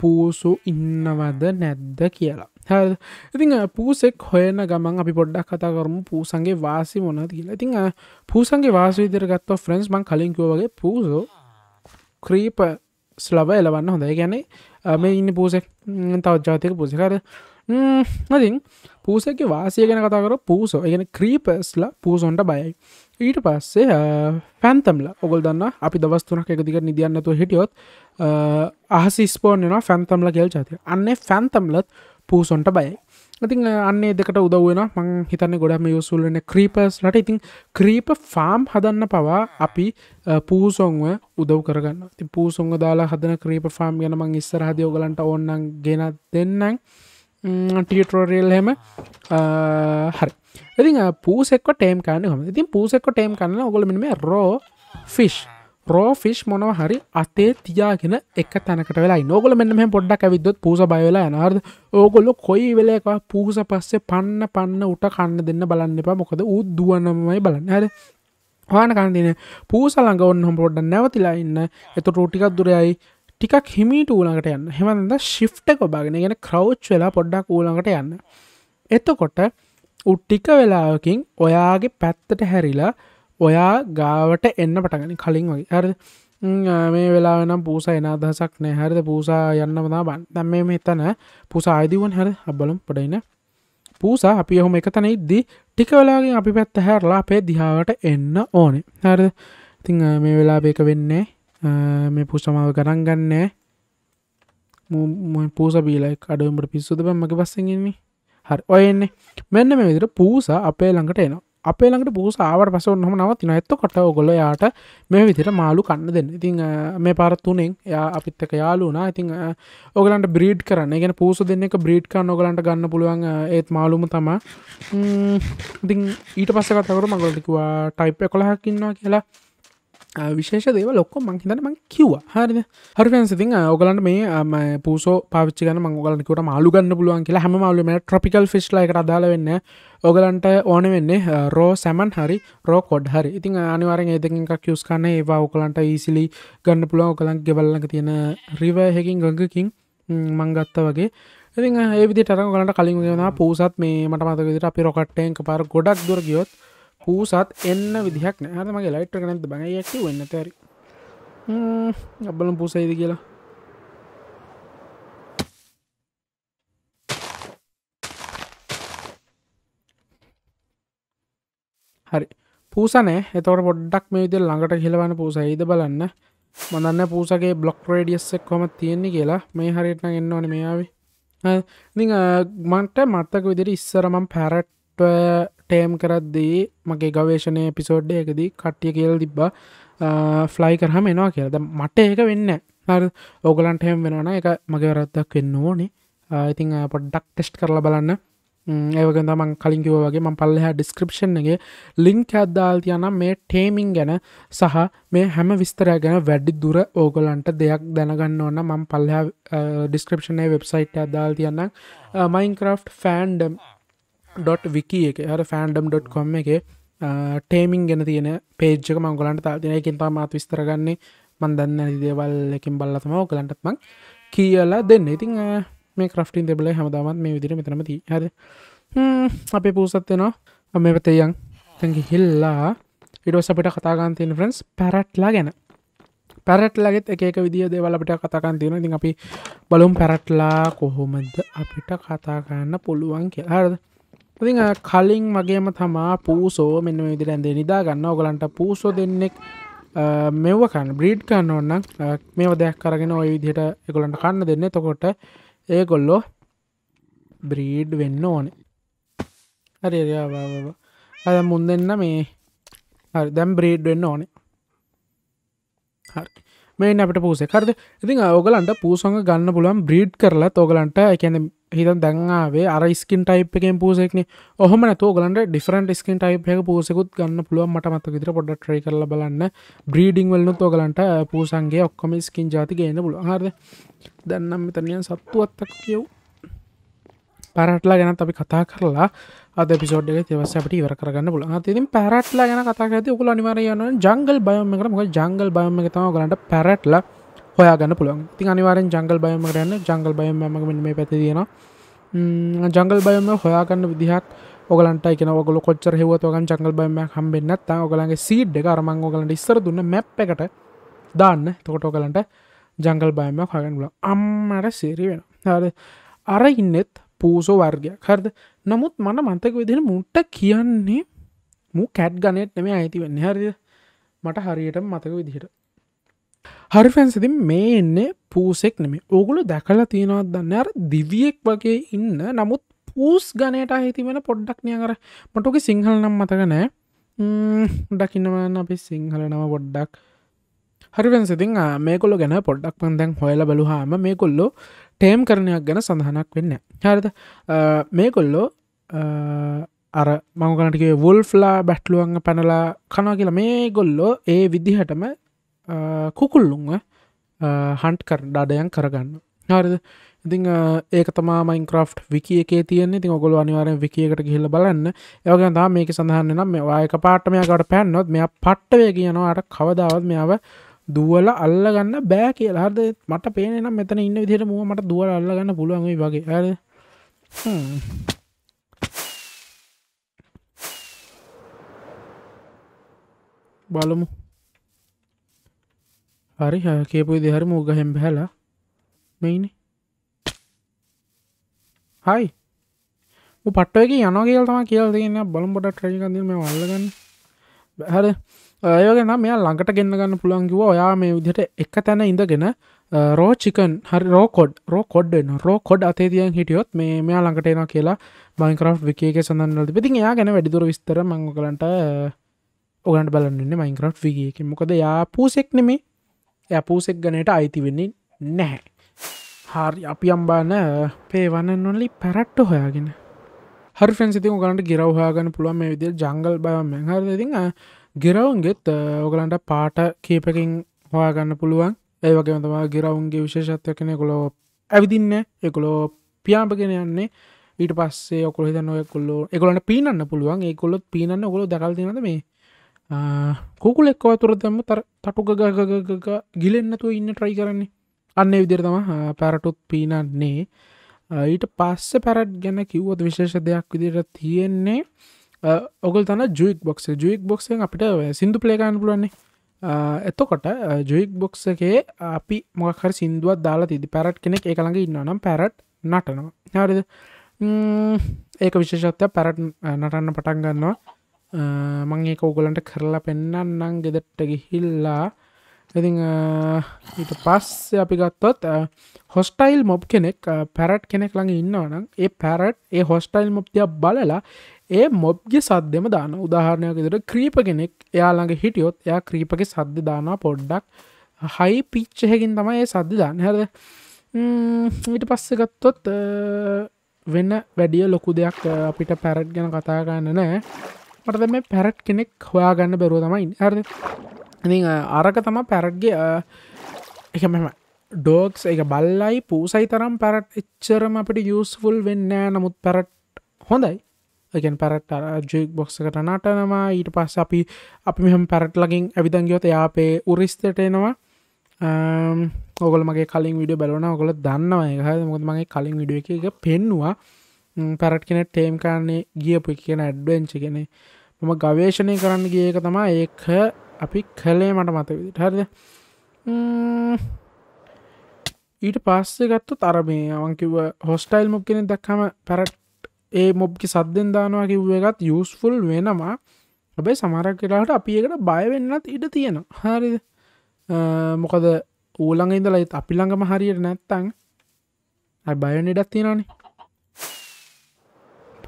Speaker 1: පූසු ඉන්නවද නැද්ද කියලා හැ ඉතිං පූසෙක් හොයන ගමන් අපි පොඩ්ඩක් කතා කරමු පූසන්ගේ වාසි මොනද කියලා ඉතිං පූසන්ගේ වාසවිදිරගත්ව ෆ්‍රෙන්ස් මං කලින්කෝවගේ පූසෝ ක්‍රීප ස්ලව එලවන්න හොඳයි ගැනේ මේ ඉන්න පූසෙක් තවත් ජාතික පූසිකර නතින් පූසක වාසය ගැන කතාකර පූසෝ එකන ක්‍රීපස්ල පූසොන්ට බයයි ඊට පස්සේ පැන්තම්ල ඔගල් දන්න අපි දවස්තුනක් එකදික නිදියන්නතු හිටියොත් අහස ස්පෝර්න ෆැන්තම්ල ගෙල් ජාතිය අන්න ෆැන්තම්ලත් පූසොන්ට බයයි ඉතින් අන්නේ දෙකට උදවෙන මං හිතන්න ගොඩම යුසුල්ලන ක්‍රීපස් ලට ඉතින් ක්‍රීප ෆාම් හදන්න පවා අපි පූසොන්ව උදව් කරගන්න ති පූසොන්ග දාලා හදන ක්‍රීප ෆාම් ගැන මං ඉස්සරහදයෝගලන්ට ඔන්නන් ගෙන දෙන්නම් ටියටරෝරියල් හෙම හරි ඉතින් පූසෙක්ක ටේම් කාන්න හම ඉතින් පූසෙක්ක ටේම් කන්න ඔගොල මෙම රෝ ෆිෂ් රෝ ෆිෂ් මොනව හරි අතේ තියාගෙන එක තැනකට වෙලා නොගල මෙම පොඩ්ඩක් ඇවිදොත් පූස බයවෙලා නාර්ද ඕගොල්ලො කොයි වෙලක පූස පස්සේ පන්න පන්න උට කන්න දෙන්න බලන්න එපා මොකද උද්දුවනමයි බලන්න හර හන කන්දින පූසලඟ ඔන්නහම් පොඩ්ඩ නැවතිලා ඉන්න එත රෝටිකක් දුරයයි ටිකක් හිමීට ඌලඟට යන්න හෙමඳ ශිප්ට කොබාගෙන ගෙන ක්‍රව් වෙලා පොඩ්ඩක් ඌලඟට යන්න එතකොට උට්ටික වෙලාවකින් ඔයාගේ පැත්තට හැරිලා ඔයා ගාවට එන්න පටගෙන කලින් වගේ හර මේ වෙලා නම් පූස එනාදහසක් නෑ හරිද පූසා යන්න වදා බන් දැම් මේ මෙතන පුසා අයිදිවන් හැර අබලම් පොඩයින පූසා අපි ඔහොම එක තන ඉද්දි ටික වෙලාගේ අපි පැත්ත හැරලා අපේ දිහාවට එන්න ඕනේ හරද ඉතිං මේ වෙලාබේක වෙන්නේ මේ පුෂ්ටමාව ගණන් ගන්න පූස බීලයි අඩුවම්ට පිස්සුද බැමක පස්සගෙන්නේ හරි ඔයන්නේ මෙන්න මේ විදිර පූස අපේ ළඟට එන අපේ ළඟට පූස ආවට පස හම නවතින ඇත්ත කොට ඔගොල යාට මේ විදිර මාලු කන්න දෙන්න ඉතින් මේ පරත්තුනෙන් යා අපිත්තක යාලුනා ඉතින් ඔගලන්ට බ්‍රීඩ් කරන්න ගෙන පූස දෙන්න එක බ්‍රීඩ් කන්න ඔගලන්ට ගන්න පුළුවන් ඒත් මාලුම තමා ඉතින් ඊට පස්සකතකට මගලටිකවා ටයිප් කොළහකින්නවා කියලා විශේෂ දේව ලොක්කො මංහිතන මං කිව්වා හරිද හරි පැන්සිතින් ඔගලන්ට මේ පූසෝ පාච්චි ගන මංගලකට මාළුගන්න පුළුවන් කියලා හැමමාලුම ට්‍රපිකල් ෆිස්්ලයිකට අදාල වෙන්න ඔගලන්ට ඕන වෙන්නේ රෝ සැමන් හරි රෝ කොඩ් හරි ඉතින් අනිවාරෙන් ඒදකක් කිියස් කන්න ඒවා ඔකලන්ට ඊසිලි ගන්න පුළුවන් ඔකලන් ගෙවල්ලක තියෙන රිවයහකින් ගඟකින් මංගත්ත වගේ ඉතින් ඒවිදි ටරගලට කලින් වෙන පූසත් මේ මට මතකදිට අපි රොකට්ටයෙන් පාර ගොඩක් දුර ගියොත් පූසත් එන්න විදිහක් නෑහත මගේ ලයිට්ට කනැත බඟයි ඇක්ටි වෙන්න තැරි අබලම් පූසයිද කියලා හරි පූසනේ එතවට පොඩ්ඩක් මේ විදිල් ළඟට කියලවන පූසයිද බලන්න මදන්න පූසගේ බ්ලොක් රඩියස්සෙක් කොම තියෙන්නේ කියලා මේ හරිටන එන්න ඕන මෙයාවේ නි මන්ට මත්තක විදිරි ඉස්සරමම් පැරට්ව ටේම් කරද්දී මගේ ගවේශණය පිසෝඩ්ඩ එකදී කට්ටිය කියල් තිබ්බා ෆ්ලයි කරහම එනවා කියලද මට ඒක වෙන්න හර ඕගලන්ට හෙම් වෙනවන එක මගේ රත්තක් වෙන්න ඕනේ ඉතිං පොඩ්ඩක් ටෙස්ට් කරලා බලන්න ඒක තමන් කලින් කිවගේ ම පල්ලහ ඩිස්ක්‍රපෂන්ගේ ලින්ක් ඇද්දාල් තියනම් මේ ටේමිං ගැන සහ මේ හැම විස්තරය ගැන වැඩි දුර ඕගොලන්ට දෙයක් දැනගන්න ඕන්න මං පල්ලහ ඩිස්ක්‍රපෂණය වෙබ්සයිට් ඇදාල් තියන්න මයින්ක්‍රෆ් ෆෑන්ඩම් ඩොට් විකි එක හර ෆෑන්ඩම් ඩොට්කොම් එක ටේමින් ගෙන තියෙන පේජ්ක මංගලන්ට තාතිනයකින් තා මාත් විස්තරගන්නේ මන් දන්න දේවල් එකින් බල්ලතම ඕකලන්ටත්මක් කියලා දෙන්න ඉතිං මේ ක්‍රෆ්ටින් දෙබල හමදාමත් මේ විදිර මෙතනමති හද අපේ පූසත්වෙනවා මේ පතයන් තැකි හිල්ලා ඉඩෝ සපට කතාගන්තයන ෆරන්ස් පැරට්ලා ගැන පැරට්ලගෙත් එක විදිිය දේවලට කතාකන් තියෙන ඉතින් අපි බලුම් පැරට්ලා කොහොමද අපිට කතාගන්න පුළුවන් කියලාරද ඉතිං කලින් මගේම තමා පූසෝ මෙන්න විදිරැන්දේ නිදා ගන්න ඔගලන්ට පූසෝ දෙන්නෙක් මෙවකන් බ්‍රීඩ් කන්න ඔන්න මේව දෙයක් කරගෙන ඔය විදිහට එකොලන්ට කන්න දෙන්න තකොට ඒගොල්ලෝ බ්‍රීඩ් වෙන්න ඕනේ හරි අද මුන් දෙන්න මේ දැම් බ්‍රීඩ් වෙන්න ඕනේ හරි මේ අපට පූසේ කරද ඉතින් ඔගලන්ට පූසොඟ ගන්න පුළුවන් බ්‍රීඩ් කරලා තෝගලන්ට එකැන හිතන් දැන්ආාවේ අර ස්කින් ටයිප් එකෙන් පූසෙක්න ඔහම තෝගලන්ට ඩිෆරන්ට ස්කින් ටයිප් එක පූසෙකුත් ගන්න පුළුවන් මට මත විතර පොඩ ට්‍රේ කරල බලන්න බ්‍රීඩිං වල්ලු තෝගලන්ට පූසන්ගේ ඔක්කොම ස්කින් ජාති ගන්න පුළුවන් හරද දැන්නම් මෙතනියන් සත්තුවත්තක් කියව් පැරට්ලා ගැන අපි කතා කරලා අද පිසෝඩ් එක තෙවස අපට ඉවර කරගන්න පුල තින් පැරට්ලා ගැන කතා ඇති උකුල අනිවාරයන ජංගල් බයම කරම ජංගල් බයම තම ගලට පැරට්ලා හොයාගන්න පුළුවන් ති අනිවාරෙන් ජංගල් බයම කරන්න ජංගල් බයම මගමින් මේ පැති තියෙන ජංගල් බයම හොයාගන්න විදිහක් ඔගලන්ට එකන ඔගල කොච්චර හෙවතුවගන් ජංගල් බයම හම්බෙන්න්නත් ඔගලන්ගේ සීඩ් එක අරමං ඔගලට ඉස්සර දුන්න මැප් එකට දාන්න තකොට ඔගලන්ට ජංගල් බයම හගන්ල අම්මට සේරි වෙන හර අර ඉන්නෙත් පූසෝ වර්ගයක් හරද නමුත් මන මන්තක විදිෙන මුට්ට කියන්නේ මූ කැට් ගනෙට් නෙම අයිති වෙන්න හරිද මට හරියට මතක විදිහට හරි ෆැන්සිති මේ එන්නේ පූසෙක් නෙමේ ඕගුලු දැකලා තියෙනවත් දන්න අර දිවියෙක් වගේ ඉන්න නමුත් පූස් ගනයට අහිති වෙන පොඩ්ඩක් නිය කර මටක සිංහල නම් මතක නෑ ඩකින්නවන්න අපි සිංහල නම පොඩ්ඩක් හරිවැන්සිතින් මේකොල්ල ගැන පොඩ්ඩක් පන්දැන් හොයල බලුහාම මේ කොල්ලෝ ටේම් කරණයක් ගැන සඳහනක් වෙන්න හරද මේකොල්ලෝ අර මංගනටගේ වුල්ෆ්ලා බැට්ලුවන්ග පැනලා කනා කියලා මේ ගොල්ලෝ ඒ විදිහටම කුකුල්ලුන්ව හන්ට් කර ඩඩයන් කරගන්න හරිද ඉතිං ඒක තමා මයින්ක්‍රෝ් විකිය එකේ තියන්නේ ති ඔගොල අනිවාරෙන් විකියකට ගහිල්ල බලන්න ඒවගෙන තා මේක සඳහන්න නම් මේවායක පාටමයකට පැන්නොත් මෙයා පට්ටවේ කියනවාට කවදාවත් මෙයාව දුවල අල්ලගන්න බෑ කියල හද මට පේනම් මෙතන ඉන්න විදිට මුව මට දුවල අල්ලගන්න පුළුවන් වගේ ඇ බලමු හරි හ කියපු දෙහරම උගහෙම් බැහලා මෙයින හයි පට්ටක යනගේල් තම කියල් දෙන්න බලම්බොට ට්‍රයිකන්දීම වල්ලගන්න බැහර ඒගෙන මෙයා ලඟට ගෙන්න්නගන්න පුළන්ගව ඔයා මේ විදිහට එක තැන ඉඳගෙන රෝචිකන් හරි රෝකොඩ් රෝකොඩ් රෝකොඩ් අතේතියන් හිටියොත් මේ මෙයා ලඟට එන කියලා මයිකරෝ් විකේ සඳන්නලද ඉතින් යා ගැන වැඩිදුර විස්තර මංගලන්ට ඔගන්ට බලන්නන්නේ මයිකරෝ් විගේක මොකද යා පූසෙක් නෙමේ ය පූසෙක් ගනයට අයිති වෙන්නේ නැහැ හාරි අපි අම්බාන පේවන්නන්නොලි පැරට්ට හොයාගෙන හරි ෆැන්සිති ගලන්ට ගෙරවහාගන්න පුළුවන් මේ විදිල් ජංගල් බයම හරදදිහ ගිරවුන්ගෙත් ඕගලන්ට පාට කීපකින් හොයාගන්න පුළුවන් ඒ වගේ තම ගිරවුන්ගේ විශේෂත්ව කෙන කොලෝ ඇවිදින්න එකොලෝ පියාම්පගෙන යන්නේ ඊට පස්සේ ඔකුල හිත නොයකුල්ලෝ එකොලට පීනන්න පුළුවන් ඒකොලොත් පීනන්න ඔකොලො දකල් තිනද මේ කුකුල එක්ක වතුරදම තර තටුක ගිලෙන්න්නතු ඉන්න ට්‍රයි කරන්නේ අන්න විදිර තම පැරටුත් පීනන්නේ ඊට පස්ස පැරට් ගැන කිව්වොත් විශේෂ දෙයක් විදිර තියෙන්නේ ඔගල් තන ජුයික් බොක්ස ජුයික් බොක්සෙන් අපිට සිින්දු පලේකන්න පුලන්නේ එතකොට ජුයික් බොක්ස එකේ අපි මොකර සිින්දුවත් දාලා තිදි පැරට් කෙනෙක් එකළඟ ඉන්න නම් පැරට් නටනවා හරිද ඒක විශේෂත්වය පැරට් නටන්න පටන් ගන්නවා මං ඒක ඕගලන්ට කරලා පෙන්න්නන්නම් ගෙදට්ට ගිහිල්ලා ඉති ඊට පස්ස අපි ගත්තොත් හොස්ටයිල් මොබ් කෙනෙක් පැරට් කෙනෙක් ළඟ ඉන්නවනම් ඒ පැරට් ඒ හොස්ටයිල් මොබ්තියක් බලලා ඒ මොබ්ගේ සද්දෙම දාන උදාහරණයක් දර ක්‍රීප කෙනෙක් එයාළඟ හිටියොත් එයා ක්‍රීපගේ සද්ධ දාන පොඩ්ඩක් හයි පිච්චහකින් තමයි ඒ සද්ධ දාන්න හැද ඊට පස්සගත්තොත් වෙන්න වැඩිය ලොකු දෙයක් අපිට පැරට් ගැන කතාගන්න නෑ මටද මේ පැරට් කෙනෙක් හොයාගන්න බැරුව තමයි හරද අරක තම පැරට්ගේ එකමම ඩෝක්ස් එක බල්ලයි පූසයි තරම් පැරට් එච්චරම අපිට යස්ෆුල් වෙන්න නමුත් පැරට් හොඳයි එකෙන් පැරට් ජෙක් බොක්ස කට නටනවා ඊට පස්ස අපි අපි මෙහම පැරට් ලගින් ඇවිදන් ගියොත යාපේ උරිස්තට එනවා ඔගොල um, මගේ කලින් විඩිය බලවන ඔගොල දන්නවා එක මුොද මගේ කලින් විඩිය එක එක පෙන්නවා um, පැරට් කෙන ටේම් කාන්නේ ගියපු කියන ඇඩ්වෙන්ච කෙනෙ මම ගවේශණය කරන්න ගියක තමා ඒක අපි කළේ මට මත විදිට හරිද um, ඊට පස්සේ ගත්තු තරමේ අවංකිව හොස්ටයිල් මුක්කෙන දක්කම පැරට් ඒ මොබ්කි සද්දෙන් දානවා කිව්ව එකත් යුස්ෆුල් වෙනවා හැබැයි සමරක් කලාට අපි එකට බයවෙන්නත් ඉඩ තියෙන හරි මොකද ඌළඟ ඉඳලයිත් අපි ළඟම හරියට නැත්තං බයන ඉඩක් තියෙනනේ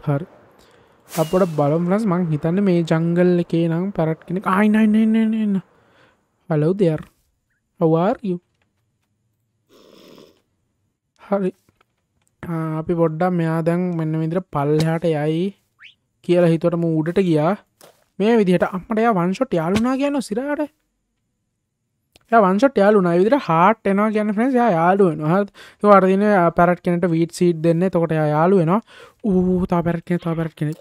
Speaker 1: හරි අපට බලම්ලස් මං හිතන්න මේ ජංගල් එකේ නම් පැරට් කෙනෙක් අයිනන්න හලෝ දෙර් අවාර්ය හරි අපි බොඩ්ඩම් මෙයා දැන් මෙන්න විදිර පල්ලහට යයි කියලා හිතුවට මූඩට ගියා මේ විදිහට අපට ය වංශොට් යාලුනා කියන්න සිරාට වන්සට යාලුනා විදිර හාට් එනවා ගැන ෙන්ස් යාලුවෙන හත් වර්දින පැරට කෙනට වීට සීට් දෙන්න තොකට යාලුවෙන ඌ තා පැරට කෙන තා පැරට කෙනෙක්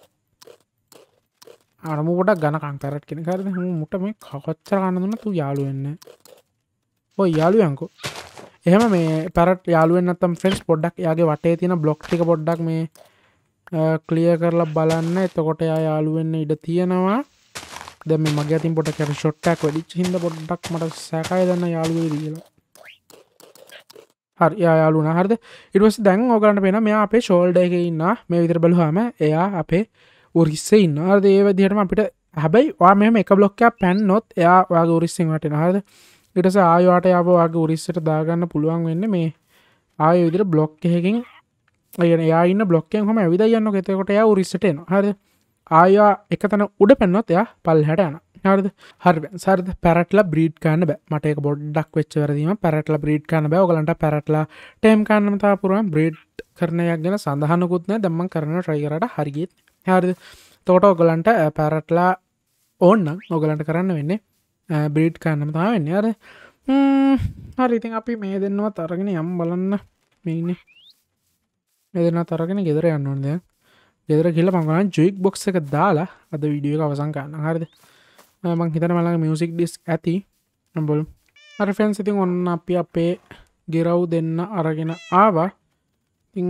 Speaker 1: අරම ගොඩ ගණකං පැරට් කෙන කරද මුට මේ කකොච්චර ගන්නදුන්න තු යාලුවෙන්න ඔය යාලුවයන්කෝ එහෙම මේ පැරට යාලුවෙන්න්නත්තම් ෆෙන්ස් පොඩ්ඩක් යාගේ වටේ තියෙන බ්ලොක්්ටික පොඩ්ඩක් මේ කලිය කරලා බලන්න එතකොට එයා යාලුවෙන්න ඉඩ තියෙනවා දැම මගේ තින් පොට කැර ෂොට්ටක් වැඩිච් හිද පොඩ්ඩක් මට සැකයි දන්න යාලුවේ කියලා හරි යාලුන හරද ඉටවස් දැන් ඕගන්න පෙන මෙයා අපේ ෂෝල්ඩ එක ඉන්න මේ විතර බලහම එයා අපේ උරිස්සේ ඉන්න අර්ද ඒවදිහටම අපිට හැබයි වා මෙම එක බ්ලොක්කයක් පැන්නොත් එයා වගේ උරිස්සිංහට නහද ඉටස ආයවාට යාබවාගේ උරිස්සට දාගන්න පුළුවන් වෙන්න මේ ආය විදිර බ්ලොක් එහෙකින් අයන යාන්න බ්ලොක්කෙන් හම ඇවිද යන්න ෙතකොට ය උරිස්සටන හරද ආයා එක තන උඩ පැන්නොත් එයා පල් හැට යන හරද හරි සරද පැරටල බ්‍රීඩ් කන්න බෑ මටක බොඩ්ඩක් වෙච්ච වැරදීම පැරටල බ්‍රීඩ් කන්න බෑ ගලන්ට පැරටලා ටේම් කන්නමතා පුරුවන් බ්‍රීඩ් කරනයක් ගැන සඳහනකුත්න දම්ම කරන ට්‍රයිකරට හරිගත් හරද තෝට ඔගලන්ට පැරටලා ඕන්න ඔගලන්ට කරන්න වෙන්නේ බ්‍රීට් කරන්නම තාවන්න අර හරිඉතින් අපි මේ දෙන්නවා තරගෙන යම් බලන්න මේන මෙදෙන තරගෙන ගෙදර යන්නන්ද ගෙදර කියල පංගන ජෙක් බොක්ස එක දාලා අද විඩියක අවසංකාන්න හරිද මං හිතන මළඟ මියසික් ඩිස් ඇති නම්බොල් අරිෆැන් සිතින් ඔන්න අපි අපේ ගෙරව් දෙන්න අරගෙන ආවා ඉං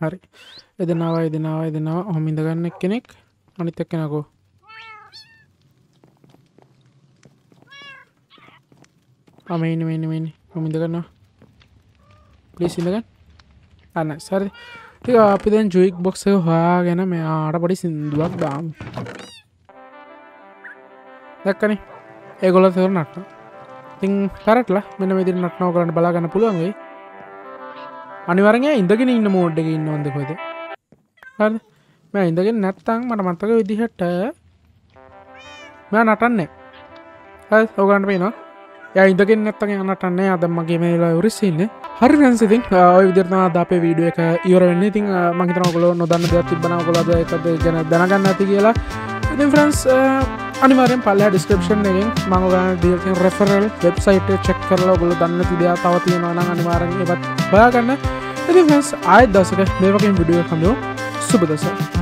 Speaker 1: හරි එදනවයි දෙනවයි දෙනවා හොමිඳගන්න කෙනෙක් අනිතක්කෙනකෝ මමන්න මෙන්න මෙන්න මමිඳ කරනවා පලිසිඳගන්න අන්න සරි ති අපි දැන් ජුයික් බොක්සය හොයා ගැන මෙයාට පොඩි සිින්දුවක් දාම් දැක්කනේ ඒගොල තෙර නට්ට තිං පැරටලා මෙන මෙදිර නට්නෝ කරන්න බලාගන්න පුළුවන්ගේ අනිවරගේ ඉඳගෙන ඉන්න මෝඩ්ඩක ඉන්න ොද කොද හරි මෙ ඉඳගෙන නැත්තං මට මත්තක විදිහට මෙ නටන්නේ ඔගන්ට පේනවා ඉදගෙන් නත්තගේ අනටන්නේ අදම් මගේ මේලා උරස්සන්න හරි රැන්සිතින් විදරනා අපේ වීඩුව එක ඉවරවෙන්න ඉතින් මහිතනකොල නොදන්න දෙයක් තිබන කොලද එකද ගැන දැනගන්න ඇති කියලා ඉතින් ෆ්‍රන්ස් අනිවාරෙන් පල්ල ඩිස්ක්‍රපෂන් එකින් මංගගන දියකින් රෙෆරල් වෙබ්සයිට චෙක් කරලා ගොල දන්න තිදයා තවතියෙනවාන අනිවාරෙන් එවත් බයාගන්න ඉතින් ෆන්ස් ආය දසක මේවකින් විඩියෝ කඳු සුබදසක්